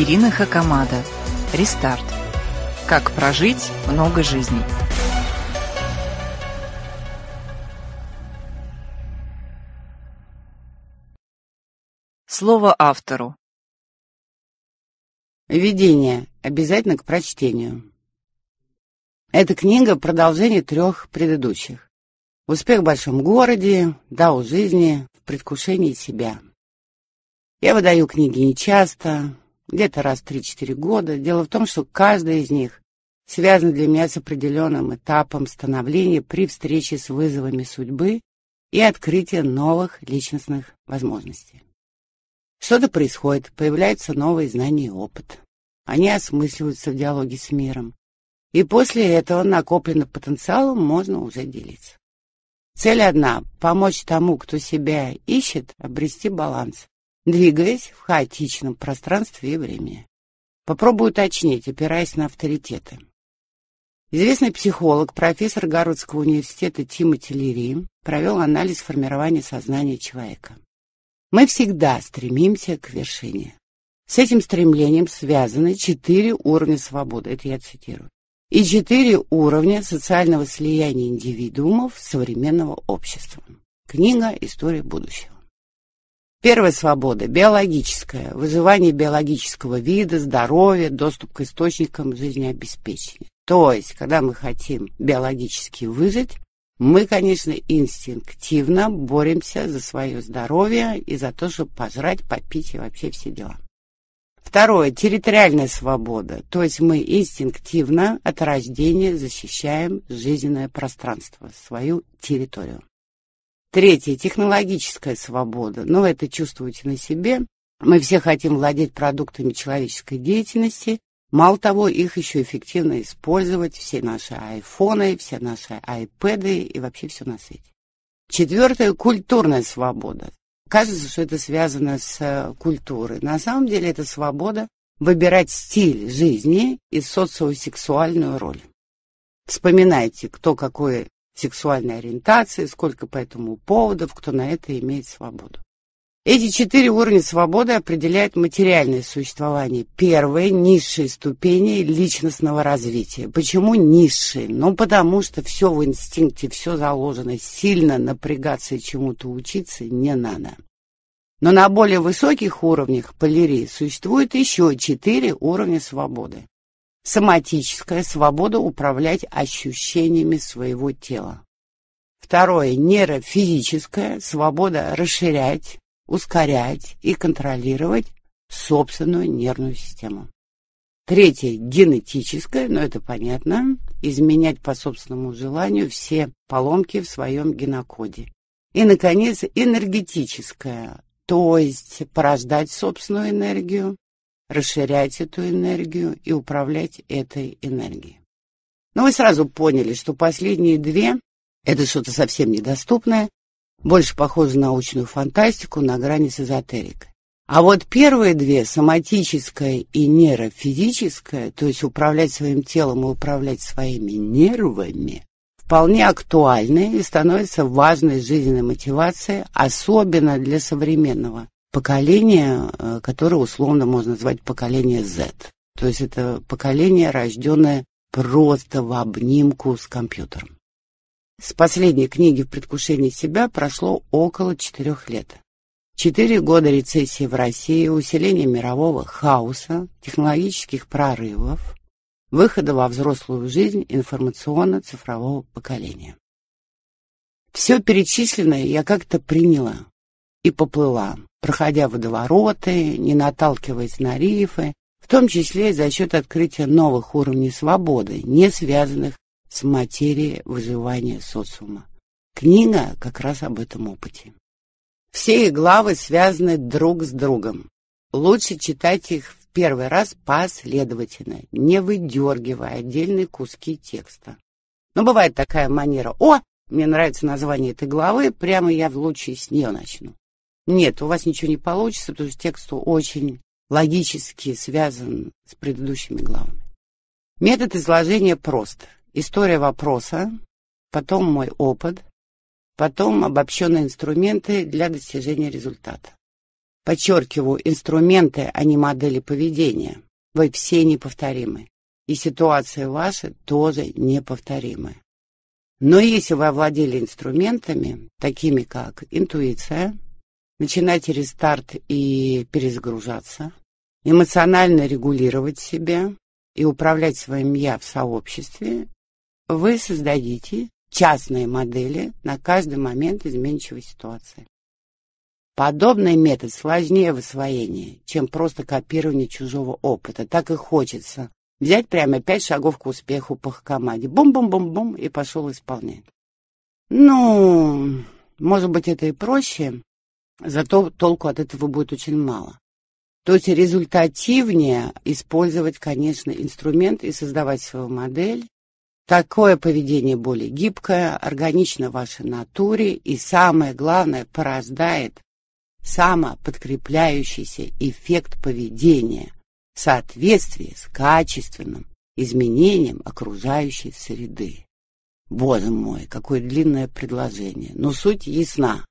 Ирина Хакамада. Рестарт. Как прожить много жизней. Слово автору. Введение. Обязательно к прочтению. Эта книга — продолжение трех предыдущих. Успех в большом городе, да у жизни, в предвкушении себя. Я выдаю книги нечасто, где-то раз в 3-4 года. Дело в том, что каждая из них связана для меня с определенным этапом становления при встрече с вызовами судьбы и открытия новых личностных возможностей. Что-то происходит, появляются новые знания и опыт. Они осмысливаются в диалоге с миром. И после этого накопленным потенциалом можно уже делиться. Цель одна – помочь тому, кто себя ищет, обрести баланс двигаясь в хаотичном пространстве и времени. Попробую уточнить, опираясь на авторитеты. Известный психолог, профессор Гарвардского университета Тимоти Лири провел анализ формирования сознания человека. Мы всегда стремимся к вершине. С этим стремлением связаны четыре уровня свободы, это я цитирую, и четыре уровня социального слияния индивидуумов современного общества. Книга «История будущего». Первая свобода – биологическая, вызывание биологического вида, здоровья, доступ к источникам жизнеобеспечения. То есть, когда мы хотим биологически выжить, мы, конечно, инстинктивно боремся за свое здоровье и за то, чтобы пожрать, попить и вообще все дела. Второе – территориальная свобода, то есть мы инстинктивно от рождения защищаем жизненное пространство, свою территорию. Третье — технологическая свобода. Но ну, это чувствуете на себе. Мы все хотим владеть продуктами человеческой деятельности. Мало того, их еще эффективно использовать. Все наши айфоны, все наши айпэды и вообще все на свете. Четвертое — культурная свобода. Кажется, что это связано с э, культурой. На самом деле это свобода выбирать стиль жизни и социосексуальную роль. Вспоминайте, кто какой сексуальной ориентации, сколько по этому поводов, кто на это имеет свободу. Эти четыре уровня свободы определяют материальное существование. Первые низшие ступени личностного развития. Почему низшие? Ну, потому что все в инстинкте, все заложено. Сильно напрягаться и чему-то учиться не надо. Но на более высоких уровнях полярии существует еще четыре уровня свободы. Соматическая свобода управлять ощущениями своего тела. Второе. Нейрофизическая свобода расширять, ускорять и контролировать собственную нервную систему. Третье – генетическая, но это понятно, изменять по собственному желанию все поломки в своем генокоде. И, наконец, энергетическая, то есть порождать собственную энергию, расширять эту энергию и управлять этой энергией. Но вы сразу поняли, что последние две — это что-то совсем недоступное, больше похоже на научную фантастику на грани с эзотерикой. А вот первые две, соматическая и нейрофизическое, то есть управлять своим телом и управлять своими нервами, вполне актуальны и становятся важной жизненной мотивацией, особенно для современного поколение, э, которое условно можно назвать поколение Z. То есть это поколение, рожденное просто в обнимку с компьютером. С последней книги «В предвкушении себя» прошло около четырех лет. Четыре года рецессии в России, усиление мирового хаоса, технологических прорывов, выхода во взрослую жизнь информационно-цифрового поколения. Все перечисленное я как-то приняла и поплыла проходя водовороты, не наталкиваясь на рифы, в том числе и за счет открытия новых уровней свободы, не связанных с материей выживания социума. Книга как раз об этом опыте. Все их главы связаны друг с другом. Лучше читать их в первый раз последовательно, не выдергивая отдельные куски текста. Но бывает такая манера «О, мне нравится название этой главы, прямо я в лучшие с нее начну». Нет, у вас ничего не получится, потому что текст очень логически связан с предыдущими главами. Метод изложения прост. История вопроса, потом мой опыт, потом обобщенные инструменты для достижения результата. Подчеркиваю, инструменты, а не модели поведения. Вы все неповторимы. И ситуации ваши тоже неповторимы. Но если вы овладели инструментами, такими как интуиция, начинать рестарт и перезагружаться, эмоционально регулировать себя и управлять своим «я» в сообществе, вы создадите частные модели на каждый момент изменчивой ситуации. Подобный метод сложнее в освоении, чем просто копирование чужого опыта. Так и хочется взять прямо пять шагов к успеху по команде. Бум-бум-бум-бум и пошел исполнять. Ну, может быть, это и проще, зато толку от этого будет очень мало. То есть результативнее использовать, конечно, инструмент и создавать свою модель. Такое поведение более гибкое, органично вашей натуре и, самое главное, порождает самоподкрепляющийся эффект поведения в соответствии с качественным изменением окружающей среды. Боже мой, какое длинное предложение, но суть ясна.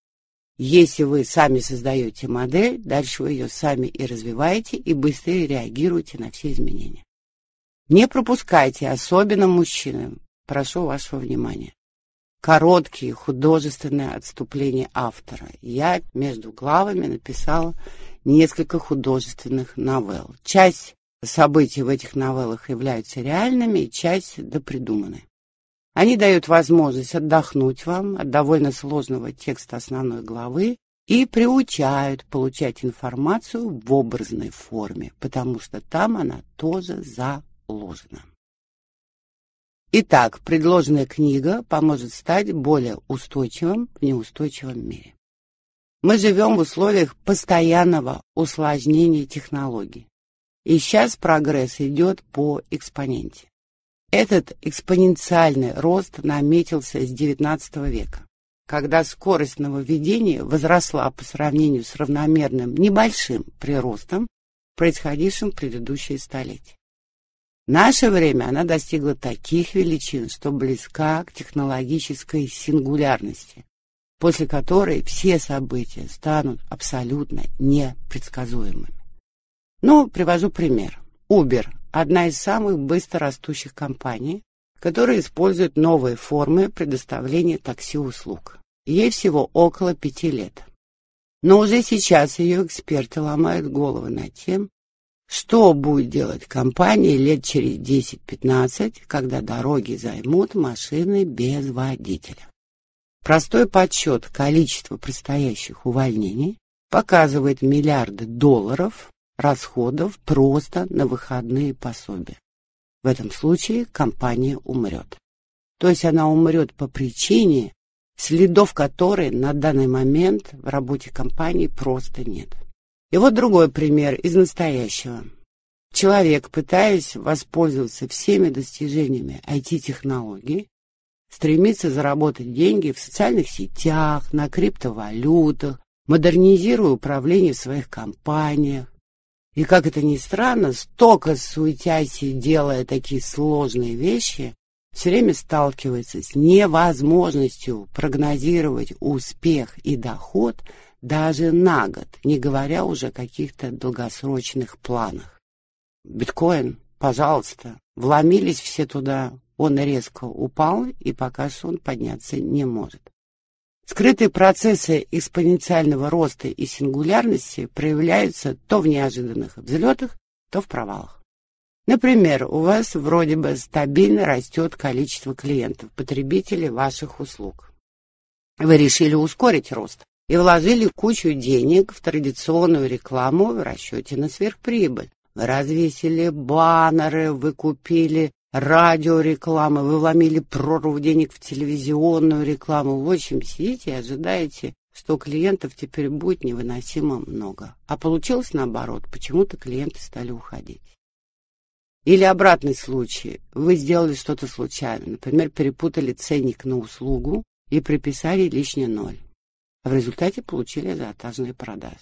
Если вы сами создаете модель, дальше вы ее сами и развиваете, и быстрее реагируете на все изменения. Не пропускайте, особенно мужчинам. Прошу вашего внимания. Короткие художественные отступления автора. Я между главами написала несколько художественных новелл. Часть событий в этих новеллах являются реальными, часть допридуманы. Они дают возможность отдохнуть вам от довольно сложного текста основной главы и приучают получать информацию в образной форме, потому что там она тоже заложена. Итак, предложенная книга поможет стать более устойчивым в неустойчивом мире. Мы живем в условиях постоянного усложнения технологий. И сейчас прогресс идет по экспоненте. Этот экспоненциальный рост наметился с XIX века, когда скорость нововведения возросла по сравнению с равномерным небольшим приростом, происходившим в предыдущие столетия. В наше время она достигла таких величин, что близка к технологической сингулярности, после которой все события станут абсолютно непредсказуемыми. Ну, привожу пример. Uber – одна из самых быстрорастущих компаний, которая использует новые формы предоставления такси-услуг. Ей всего около пяти лет. Но уже сейчас ее эксперты ломают головы над тем, что будет делать компания лет через 10-15, когда дороги займут машины без водителя. Простой подсчет количества предстоящих увольнений показывает миллиарды долларов, расходов просто на выходные пособия. В этом случае компания умрет. То есть она умрет по причине, следов которой на данный момент в работе компании просто нет. И вот другой пример из настоящего. Человек, пытаясь воспользоваться всеми достижениями IT-технологий, стремится заработать деньги в социальных сетях, на криптовалютах, модернизируя управление в своих компаниях, и как это ни странно, столько суетясь и делая такие сложные вещи, все время сталкивается с невозможностью прогнозировать успех и доход даже на год, не говоря уже о каких-то долгосрочных планах. Биткоин, пожалуйста, вломились все туда, он резко упал, и пока что он подняться не может. Скрытые процессы экспоненциального роста и сингулярности проявляются то в неожиданных взлетах, то в провалах. Например, у вас вроде бы стабильно растет количество клиентов, потребителей ваших услуг. Вы решили ускорить рост и вложили кучу денег в традиционную рекламу в расчете на сверхприбыль. Вы развесили баннеры, вы купили радиорекламы, вы вломили прорву денег в телевизионную рекламу. В общем, сидите и ожидаете, что клиентов теперь будет невыносимо много. А получилось наоборот, почему-то клиенты стали уходить. Или обратный случай. Вы сделали что-то случайно. Например, перепутали ценник на услугу и приписали лишний ноль. А в результате получили ажиотажные продажи.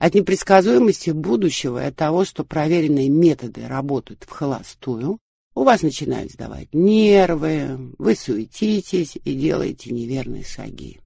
От непредсказуемости будущего и от того, что проверенные методы работают в холостую, у вас начинают сдавать нервы, вы суетитесь и делаете неверные шаги.